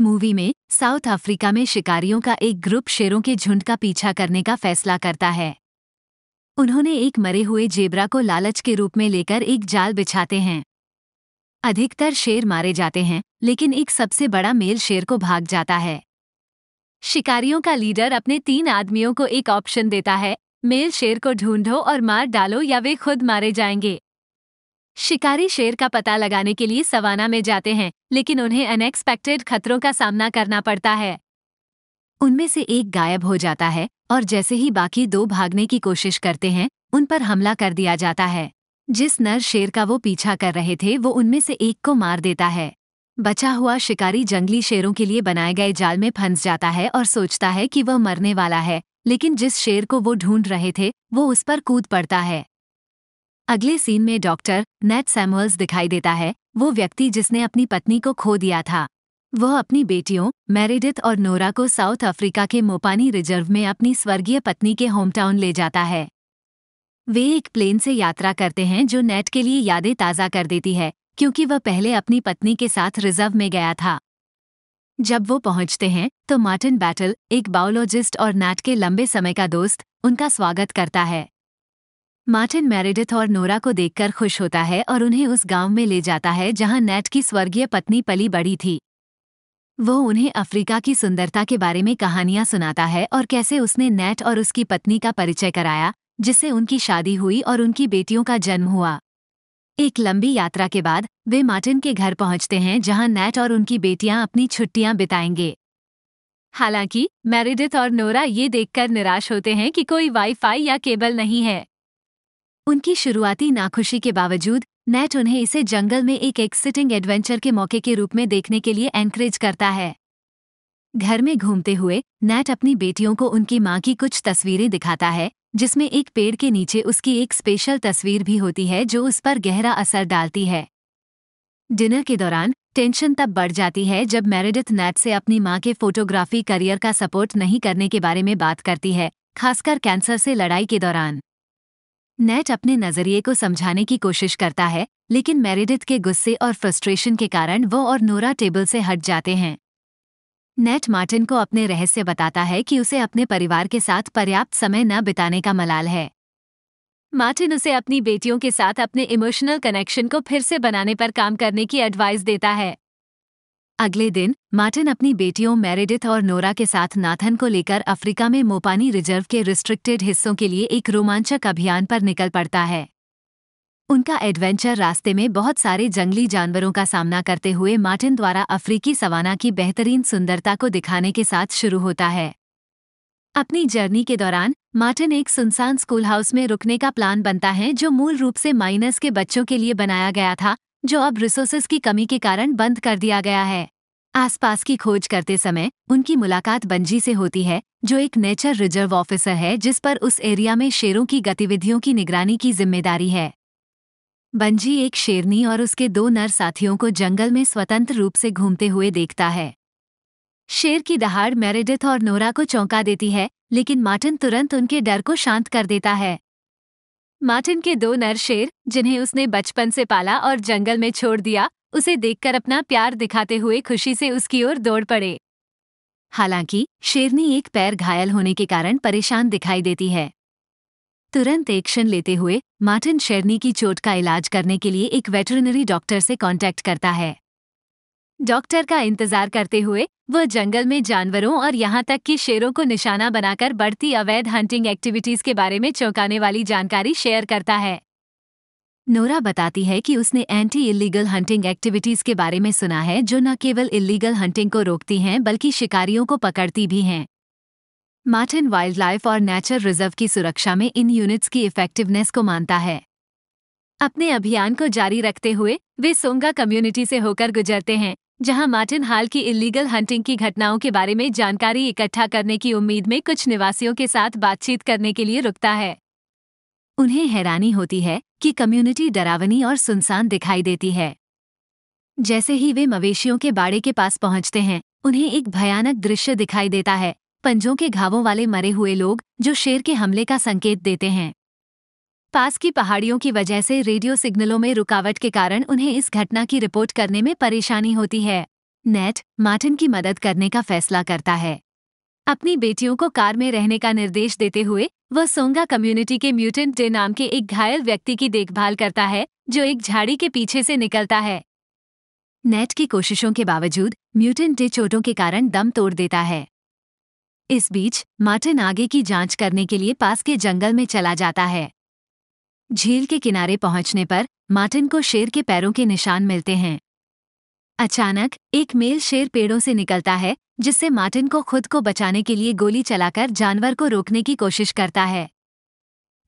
movie में south Africa में शिकारियों का एक ग्रुप शेरों के झुंड का पीछा करने का फैसला करता है उन्होंने एक मरे हुए जेबरा को लालच के रूप में लेकर एक जाल बिछाते हैं अधिकतर शेर मारे जाते हैं लेकिन एक सबसे बड़ा मेल शेर को भाग जाता है शिकारियों का लीडर अपने तीन आदमियों को एक ऑप्शन देता है मेल शेर को ढूंढो और मार डालो या वे खुद मारे जाएंगे शिकारी शेर का पता लगाने के लिए सवाना में जाते हैं लेकिन उन्हें अनएक्सपेक्टेड खतरों का सामना करना पड़ता है उनमें से एक गायब हो जाता है और जैसे ही बाकी दो भागने की कोशिश करते हैं उन पर हमला कर दिया जाता है जिस नर शेर का वो पीछा कर रहे थे वो उनमें से एक को मार देता है बचा हुआ शिकारी जंगली शेरों के लिए बनाए गए जाल में फंस जाता है और सोचता है कि वह मरने वाला है लेकिन जिस शेर को वो ढूंढ रहे थे वो उस पर कूद पड़ता है अगले सीन में डॉक्टर नेट सैमुअल्स दिखाई देता है वो व्यक्ति जिसने अपनी पत्नी को खो दिया था वह अपनी बेटियों मैरिडिथ और नोरा को साउथ अफ्रीका के मोपानी रिजर्व में अपनी स्वर्गीय पत्नी के होमटाउन ले जाता है वे एक प्लेन से यात्रा करते हैं जो नेट के लिए यादें ताज़ा कर देती है क्योंकि वह पहले अपनी पत्नी के साथ रिजर्व में गया था जब वो पहुंचते हैं तो मार्टिन बैटल एक बायोलॉजिस्ट और नैट के लंबे समय का दोस्त उनका स्वागत करता है मार्टिन मेरिडिथ और नोरा को देखकर खुश होता है और उन्हें उस गांव में ले जाता है जहां नेट की स्वर्गीय पत्नी पली बड़ी थी वो उन्हें अफ्रीका की सुंदरता के बारे में कहानियां सुनाता है और कैसे उसने नेट और उसकी पत्नी का परिचय कराया जिससे उनकी शादी हुई और उनकी बेटियों का जन्म हुआ एक लंबी यात्रा के बाद वे मार्टिन के घर पहुंचते हैं जहां नेट और उनकी बेटियां अपनी छुट्टियां बिताएंगे हालांकि मैरिडिथ और नोरा ये देखकर निराश होते हैं कि कोई वाईफाई या केबल नहीं है उनकी शुरुआती नाखुशी के बावजूद नेट उन्हें इसे जंगल में एक एक्सिटिंग एडवेंचर के मौके के रूप में देखने के लिए एनकरेज करता है घर में घूमते हुए नेट अपनी बेटियों को उनकी माँ की कुछ तस्वीरें दिखाता है जिसमें एक पेड़ के नीचे उसकी एक स्पेशल तस्वीर भी होती है जो उस पर गहरा असर डालती है डिनर के दौरान टेंशन तब बढ़ जाती है जब मेरेडिथ नेट से अपनी माँ के फोटोग्राफी करियर का सपोर्ट नहीं करने के बारे में बात करती है खासकर कैंसर से लड़ाई के दौरान नेट अपने नजरिए को समझाने की कोशिश करता है लेकिन मेरिडिथ के गुस्से और फ्रस्ट्रेशन के कारण वो और नोरा टेबल से हट जाते हैं नेट मार्टिन को अपने रहस्य बताता है कि उसे अपने परिवार के साथ पर्याप्त समय न बिताने का मलाल है मार्टिन उसे अपनी बेटियों के साथ अपने इमोशनल कनेक्शन को फिर से बनाने पर काम करने की एडवाइस देता है अगले दिन मार्टिन अपनी बेटियों मैरिडिथ और नोरा के साथ नाथन को लेकर अफ्रीका में मोपानी रिजर्व के रिस्ट्रिक्टेड हिस्सों के लिए एक रोमांचक अभियान पर निकल पड़ता है उनका एडवेंचर रास्ते में बहुत सारे जंगली जानवरों का सामना करते हुए मार्टिन द्वारा अफ्रीकी सवाना की बेहतरीन सुंदरता को दिखाने के साथ शुरू होता है अपनी जर्नी के दौरान मार्टिन एक सुनसान स्कूल हाउस में रुकने का प्लान बनता है जो मूल रूप से माइनस के बच्चों के लिए बनाया गया था जो अब रिसोर्सेज की कमी के कारण बंद कर दिया गया है आसपास की खोज करते समय उनकी मुलाकात बंजी से होती है जो एक नेचर रिजर्व ऑफिसर है जिस पर उस एरिया में शेरों की गतिविधियों की निगरानी की जिम्मेदारी है बंजी एक शेरनी और उसके दो नर साथियों को जंगल में स्वतंत्र रूप से घूमते हुए देखता है शेर की दहाड़ मेरेडिथ और नोरा को चौंका देती है लेकिन मार्टिन तुरंत उनके डर को शांत कर देता है मार्टिन के दो नर शेर जिन्हें उसने बचपन से पाला और जंगल में छोड़ दिया उसे देखकर अपना प्यार दिखाते हुए खुशी से उसकी ओर दौड़ पड़े हालांकि शेरनी एक पैर घायल होने के कारण परेशान दिखाई देती है तुरंत एक्शन लेते हुए मार्टिन शेरनी की चोट का इलाज करने के लिए एक वेटरनरी डॉक्टर से कांटेक्ट करता है डॉक्टर का इंतजार करते हुए वो जंगल में जानवरों और यहाँ तक कि शेरों को निशाना बनाकर बढ़ती अवैध हंटिंग एक्टिविटीज के बारे में चौंकाने वाली जानकारी शेयर करता है नोरा बताती है कि उसने एंटी इलीगल हंटिंग एक्टिविटीज के बारे में सुना है जो न केवल इलीगल हंटिंग को रोकती हैं बल्कि शिकारियों को पकड़ती भी हैं मार्टिन वाइल्ड लाइफ और नेचर रिजर्व की सुरक्षा में इन यूनिट्स की इफेक्टिवनेस को मानता है अपने अभियान को जारी रखते हुए वे सोंगा कम्युनिटी से होकर गुजरते हैं जहां मार्टिन हाल की इलीगल हंटिंग की घटनाओं के बारे में जानकारी इकट्ठा करने की उम्मीद में कुछ निवासियों के साथ बातचीत करने के लिए रुकता है उन्हें हैरानी होती है कि कम्युनिटी डरावनी और सुनसान दिखाई देती है जैसे ही वे मवेशियों के बाड़े के पास पहुंचते हैं उन्हें एक भयानक दृश्य दिखाई देता है पंजों के घावों वाले मरे हुए लोग जो शेर के हमले का संकेत देते हैं पास की पहाड़ियों की वजह से रेडियो सिग्नलों में रुकावट के कारण उन्हें इस घटना की रिपोर्ट करने में परेशानी होती है नेट मार्टिन की मदद करने का फैसला करता है अपनी बेटियों को कार में रहने का निर्देश देते हुए वह सोंगा कम्युनिटी के म्यूटेंट डे नाम के एक घायल व्यक्ति की देखभाल करता है जो एक झाड़ी के पीछे से निकलता है नेट की कोशिशों के बावजूद म्यूटेंट डे चोटों के कारण दम तोड़ देता है इस बीच मार्टिन आगे की जांच करने के लिए पास के जंगल में चला जाता है झील के किनारे पहुंचने पर मार्टिन को शेर के पैरों के निशान मिलते हैं अचानक एक मेल शेर पेड़ों से निकलता है जिससे मार्टिन को खुद को बचाने के लिए गोली चलाकर जानवर को रोकने की कोशिश करता है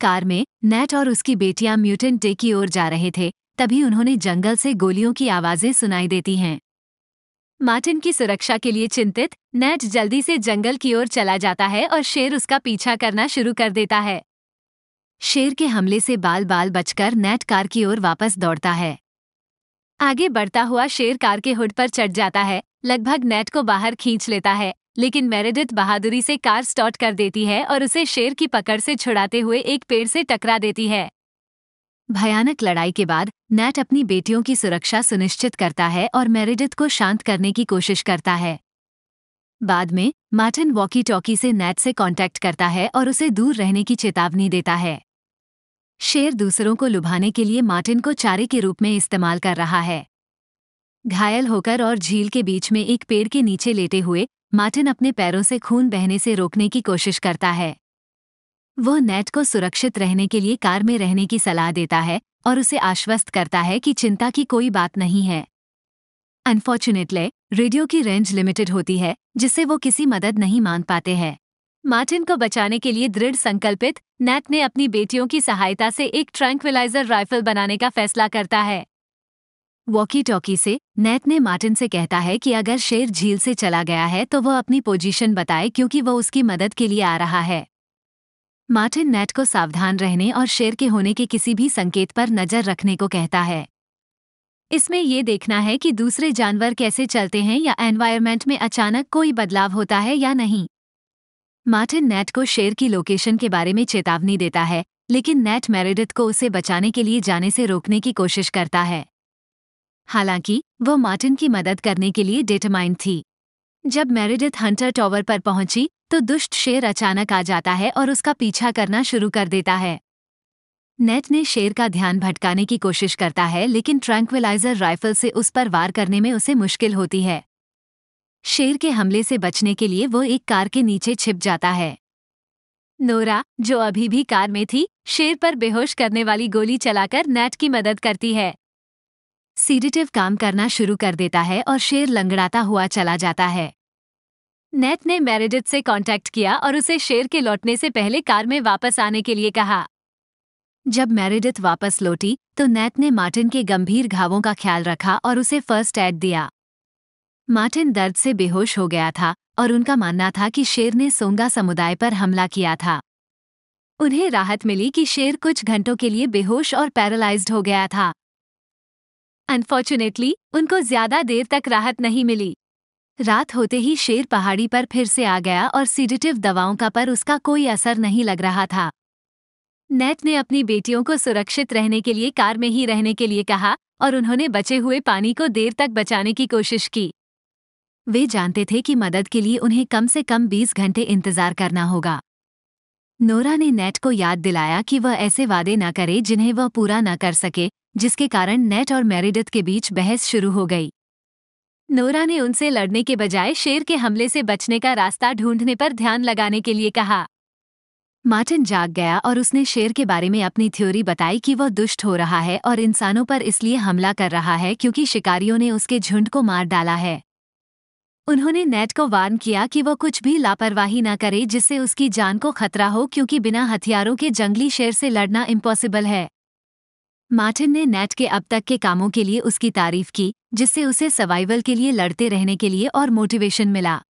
कार में नेट और उसकी बेटियां म्यूटेंट डे की ओर जा रहे थे तभी उन्होंने जंगल से गोलियों की आवाजें सुनाई देती हैं मार्टिन की सुरक्षा के लिए चिंतित नेट जल्दी से जंगल की ओर चला जाता है और शेर उसका पीछा करना शुरू कर देता है शेर के हमले से बाल बाल बचकर नेट कार की ओर वापस दौड़ता है आगे बढ़ता हुआ शेर कार के हुड पर चढ़ जाता है लगभग नेट को बाहर खींच लेता है लेकिन मेरेडिथ बहादुरी से कार स्टॉट कर देती है और उसे शेर की पकड़ से छुड़ाते हुए एक पेड़ से टकरा देती है भयानक लड़ाई के बाद नेट अपनी बेटियों की सुरक्षा सुनिश्चित करता है और मेरेडिथ को शांत करने की कोशिश करता है बाद में मार्टिन वॉकी टॉकी से नेट से कांटेक्ट करता है और उसे दूर रहने की चेतावनी देता है शेर दूसरों को लुभाने के लिए मार्टिन को चारे के रूप में इस्तेमाल कर रहा है घायल होकर और झील के बीच में एक पेड़ के नीचे लेटे हुए मार्टिन अपने पैरों से खून बहने से रोकने की कोशिश करता है वो नेट को सुरक्षित रहने के लिए कार में रहने की सलाह देता है और उसे आश्वस्त करता है कि चिंता की कोई बात नहीं है अनफॉर्चुनेटली रेडियो की रेंज लिमिटेड होती है जिससे वो किसी मदद नहीं मांग पाते हैं मार्टिन को बचाने के लिए दृढ़ संकल्पित नैट ने अपनी बेटियों की सहायता से एक ट्रैंक्विलाइजर राइफल बनाने का फैसला करता है वॉकी टॉकी से नैट ने मार्टिन से कहता है कि अगर शेर झील से चला गया है तो वह अपनी पोजीशन बताए क्योंकि वह उसकी मदद के लिए आ रहा है मार्टिन नैट को सावधान रहने और शेर के होने के किसी भी संकेत पर नज़र रखने को कहता है इसमें ये देखना है कि दूसरे जानवर कैसे चलते हैं या एनवायरमेंट में अचानक कोई बदलाव होता है या नहीं मार्टिन नेट को शेर की लोकेशन के बारे में चेतावनी देता है लेकिन नेट मेरेडिथ को उसे बचाने के लिए जाने से रोकने की कोशिश करता है हालांकि वो मार्टिन की मदद करने के लिए डेटमाइंड थी जब मेरेडिथ हंटर टॉवर पर पहुंची तो दुष्ट शेर अचानक आ जाता है और उसका पीछा करना शुरू कर देता है नेट ने शेर का ध्यान भटकाने की कोशिश करता है लेकिन ट्रैंक्विलाइजर राइफल से उस पर वार करने में उसे मुश्किल होती है शेर के हमले से बचने के लिए वो एक कार के नीचे छिप जाता है नोरा जो अभी भी कार में थी शेर पर बेहोश करने वाली गोली चलाकर नेट की मदद करती है सीडिटिव काम करना शुरू कर देता है और शेर लंगड़ाता हुआ चला जाता है नेट ने मैरिडिथ से कांटेक्ट किया और उसे शेर के लौटने से पहले कार में वापस आने के लिए कहा जब मैरिडिथ वापस लौटी तो नेट ने मार्टिन के गंभीर घावों का ख्याल रखा और उसे फर्स्ट एड दिया मार्टिन दर्द से बेहोश हो गया था और उनका मानना था कि शेर ने सोंगा समुदाय पर हमला किया था उन्हें राहत मिली कि शेर कुछ घंटों के लिए बेहोश और पैरालाइज्ड हो गया था अनफॉर्चुनेटली उनको ज्यादा देर तक राहत नहीं मिली रात होते ही शेर पहाड़ी पर फिर से आ गया और सीडिटिव दवाओं का पर उसका कोई असर नहीं लग रहा था नेट ने अपनी बेटियों को सुरक्षित रहने के लिए कार में ही रहने के लिए कहा और उन्होंने बचे हुए पानी को देर तक बचाने की कोशिश की वे जानते थे कि मदद के लिए उन्हें कम से कम 20 घंटे इंतजार करना होगा नोरा ने नेट को याद दिलाया कि वह ऐसे वादे न करे जिन्हें वह पूरा न कर सके जिसके कारण नेट और मेरिडथ के बीच बहस शुरू हो गई नोरा ने उनसे लड़ने के बजाय शेर के हमले से बचने का रास्ता ढूंढने पर ध्यान लगाने के लिए कहा मार्टिन जाग गया और उसने शेर के बारे में अपनी थ्योरी बताई कि वह दुष्ट हो रहा है और इंसानों पर इसलिए हमला कर रहा है क्योंकि शिकारियों ने उसके झुंड को मार डाला है उन्होंने नेट को वार्न किया कि वो कुछ भी लापरवाही न करे जिससे उसकी जान को खतरा हो क्योंकि बिना हथियारों के जंगली शेर से लड़ना इम्पॉसिबल है मार्टिन ने नेट के अब तक के कामों के लिए उसकी तारीफ की जिससे उसे सर्वाइवल के लिए लड़ते रहने के लिए और मोटिवेशन मिला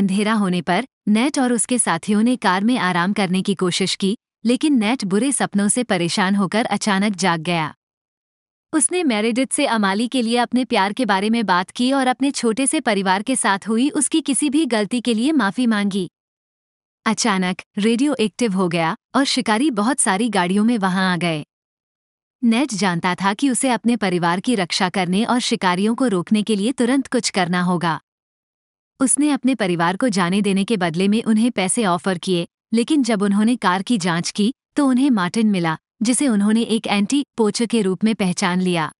अंधेरा होने पर नेट और उसके साथियों ने कार में आराम करने की कोशिश की लेकिन नेट बुरे सपनों से परेशान होकर अचानक जाग गया उसने मैरिडिथ से अमाली के लिए अपने प्यार के बारे में बात की और अपने छोटे से परिवार के साथ हुई उसकी किसी भी गलती के लिए माफी मांगी अचानक रेडियो एक्टिव हो गया और शिकारी बहुत सारी गाड़ियों में वहां आ गए नेट जानता था कि उसे अपने परिवार की रक्षा करने और शिकारियों को रोकने के लिए तुरंत कुछ करना होगा उसने अपने परिवार को जाने देने के बदले में उन्हें पैसे ऑफर किए लेकिन जब उन्होंने कार की जांच की तो उन्हें मार्टिन मिला जिसे उन्होंने एक एंटी पोचर के रूप में पहचान लिया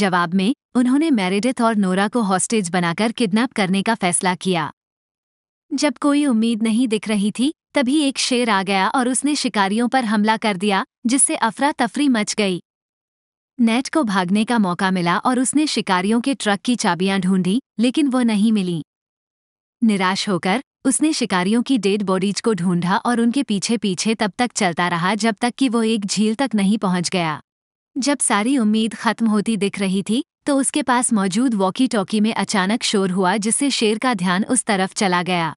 जवाब में उन्होंने मैरिडेथ और नोरा को हॉस्टेज बनाकर किडनैप करने का फैसला किया जब कोई उम्मीद नहीं दिख रही थी तभी एक शेर आ गया और उसने शिकारियों पर हमला कर दिया जिससे अफरा तफरी मच गई नेट को भागने का मौका मिला और उसने शिकारियों के ट्रक की चाबियां ढूंढी लेकिन वो नहीं मिली निराश होकर उसने शिकारियों की डेड बॉडीज को ढूंढा और उनके पीछे पीछे तब तक चलता रहा जब तक कि वो एक झील तक नहीं पहुंच गया जब सारी उम्मीद खत्म होती दिख रही थी तो उसके पास मौजूद वॉकी टॉकी में अचानक शोर हुआ जिससे शेर का ध्यान उस तरफ चला गया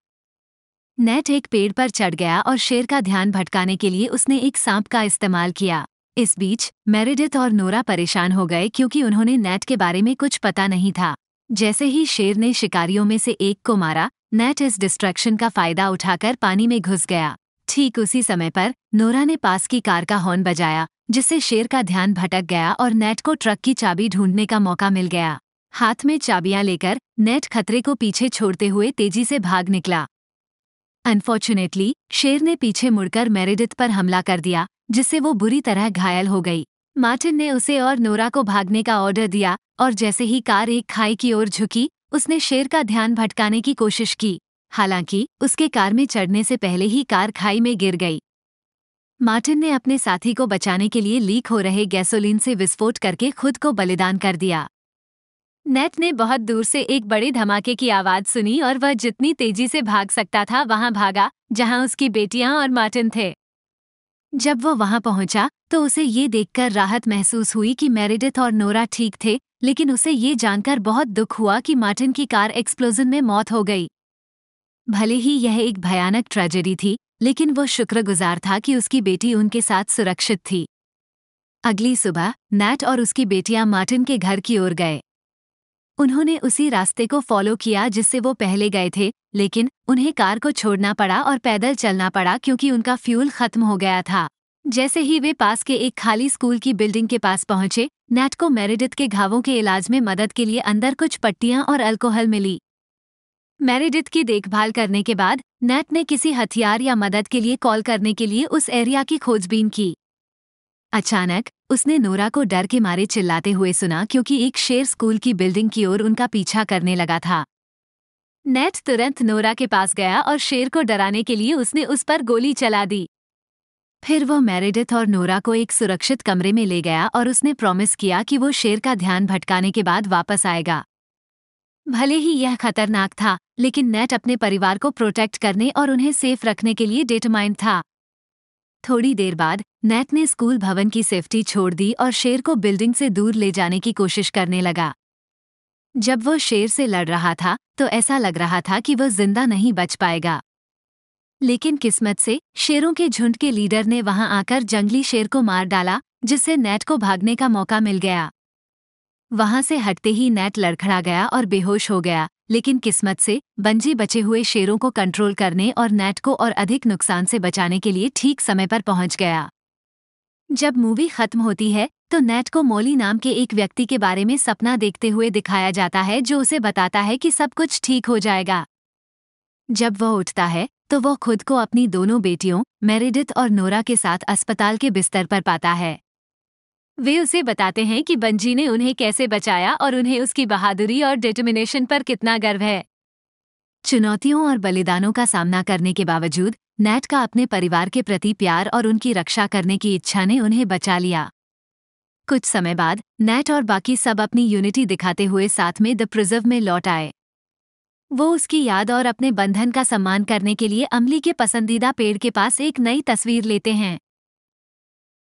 नेट एक पेड़ पर चढ़ गया और शेर का ध्यान भटकाने के लिए उसने एक सांप का इस्तेमाल किया इस बीच मेरिडिथ और नोरा परेशान हो गए क्योंकि उन्होंने नेट के बारे में कुछ पता नहीं था जैसे ही शेर ने शिकारियों में से एक को मारा नेट इस डिस्ट्रैक्शन का फायदा उठाकर पानी में घुस गया ठीक उसी समय पर नोरा ने पास की कार का हॉर्न बजाया जिससे शेर का ध्यान भटक गया और नेट को ट्रक की चाबी ढूंढने का मौका मिल गया हाथ में चाबियां लेकर नेट खतरे को पीछे छोड़ते हुए तेजी से भाग निकला अनफॉर्चुनेटली शेर ने पीछे मुड़कर मेरिडिथ पर हमला कर दिया जिससे वो बुरी तरह घायल हो गई मार्टिन ने उसे और नोरा को भागने का ऑर्डर दिया और जैसे ही कार एक खाई की ओर झुकी उसने शेर का ध्यान भटकाने की कोशिश की हालांकि उसके कार में चढ़ने से पहले ही कार खाई में गिर गई मार्टिन ने अपने साथी को बचाने के लिए लीक हो रहे गैसोलीन से विस्फोट करके खुद को बलिदान कर दिया नेट ने बहुत दूर से एक बड़े धमाके की आवाज़ सुनी और वह जितनी तेजी से भाग सकता था वहां भागा जहां उसकी बेटियां और मार्टिन थे जब वो वहां पहुंचा तो उसे ये देखकर राहत महसूस हुई कि मेरिडिथ और नोरा ठीक थे लेकिन उसे ये जानकर बहुत दुख हुआ कि मार्टिन की कार एक्सप्लोजन में मौत हो गई भले ही यह एक भयानक ट्रेजेडी थी लेकिन वो शुक्रगुजार था कि उसकी बेटी उनके साथ सुरक्षित थी अगली सुबह नैट और उसकी बेटियां मार्टिन के घर की ओर गए उन्होंने उसी रास्ते को फॉलो किया जिससे वो पहले गए थे लेकिन उन्हें कार को छोड़ना पड़ा और पैदल चलना पड़ा क्योंकि उनका फ्यूल खत्म हो गया था जैसे ही वे पास के एक खाली स्कूल की बिल्डिंग के पास पहुंचे नैट को मेरिडिथ के घावों के इलाज में मदद के लिए अंदर कुछ पट्टियां और अल्कोहल मिली मेरिडिथ की देखभाल करने के बाद नैट ने किसी हथियार या मदद के लिए कॉल करने के लिए उस एरिया की खोजबीन की अचानक उसने नोरा को डर के मारे चिल्लाते हुए सुना क्योंकि एक शेर स्कूल की बिल्डिंग की ओर उनका पीछा करने लगा था नेट तुरंत नोरा के पास गया और शेर को डराने के लिए उसने उस पर गोली चला दी फिर वो मैरिडिथ और नोरा को एक सुरक्षित कमरे में ले गया और उसने प्रॉमिस किया कि वो शेर का ध्यान भटकाने के बाद वापस आएगा भले ही यह खतरनाक था लेकिन नेट अपने परिवार को प्रोटेक्ट करने और उन्हें सेफ रखने के लिए डेटमाइंड था थोड़ी देर बाद नेट ने स्कूल भवन की सेफ्टी छोड़ दी और शेर को बिल्डिंग से दूर ले जाने की कोशिश करने लगा जब वो शेर से लड़ रहा था तो ऐसा लग रहा था कि वह जिंदा नहीं बच पाएगा लेकिन किस्मत से शेरों के झुंड के लीडर ने वहां आकर जंगली शेर को मार डाला जिससे नेट को भागने का मौका मिल गया वहां से हटते ही नेट लड़खड़ा गया और बेहोश हो गया लेकिन किस्मत से बंजी बचे हुए शेरों को कंट्रोल करने और नेट को और अधिक नुकसान से बचाने के लिए ठीक समय पर पहुंच गया जब मूवी खत्म होती है तो नेट को मोली नाम के एक व्यक्ति के बारे में सपना देखते हुए दिखाया जाता है जो उसे बताता है कि सब कुछ ठीक हो जाएगा जब वह उठता है तो वह खुद को अपनी दोनों बेटियों मेरिडिथ और नोरा के साथ अस्पताल के बिस्तर पर पाता है वे उसे बताते हैं कि बंजी ने उन्हें कैसे बचाया और उन्हें उसकी बहादुरी और डिटर्मिनेशन पर कितना गर्व है चुनौतियों और बलिदानों का सामना करने के बावजूद नैट का अपने परिवार के प्रति प्यार और उनकी रक्षा करने की इच्छा ने उन्हें बचा लिया कुछ समय बाद नैट और बाकी सब अपनी यूनिटी दिखाते हुए साथ में द प्रिजर्व में लौट आए वो उसकी याद और अपने बंधन का सम्मान करने के लिए अमली के पसंदीदा पेड़ के पास एक नई तस्वीर लेते हैं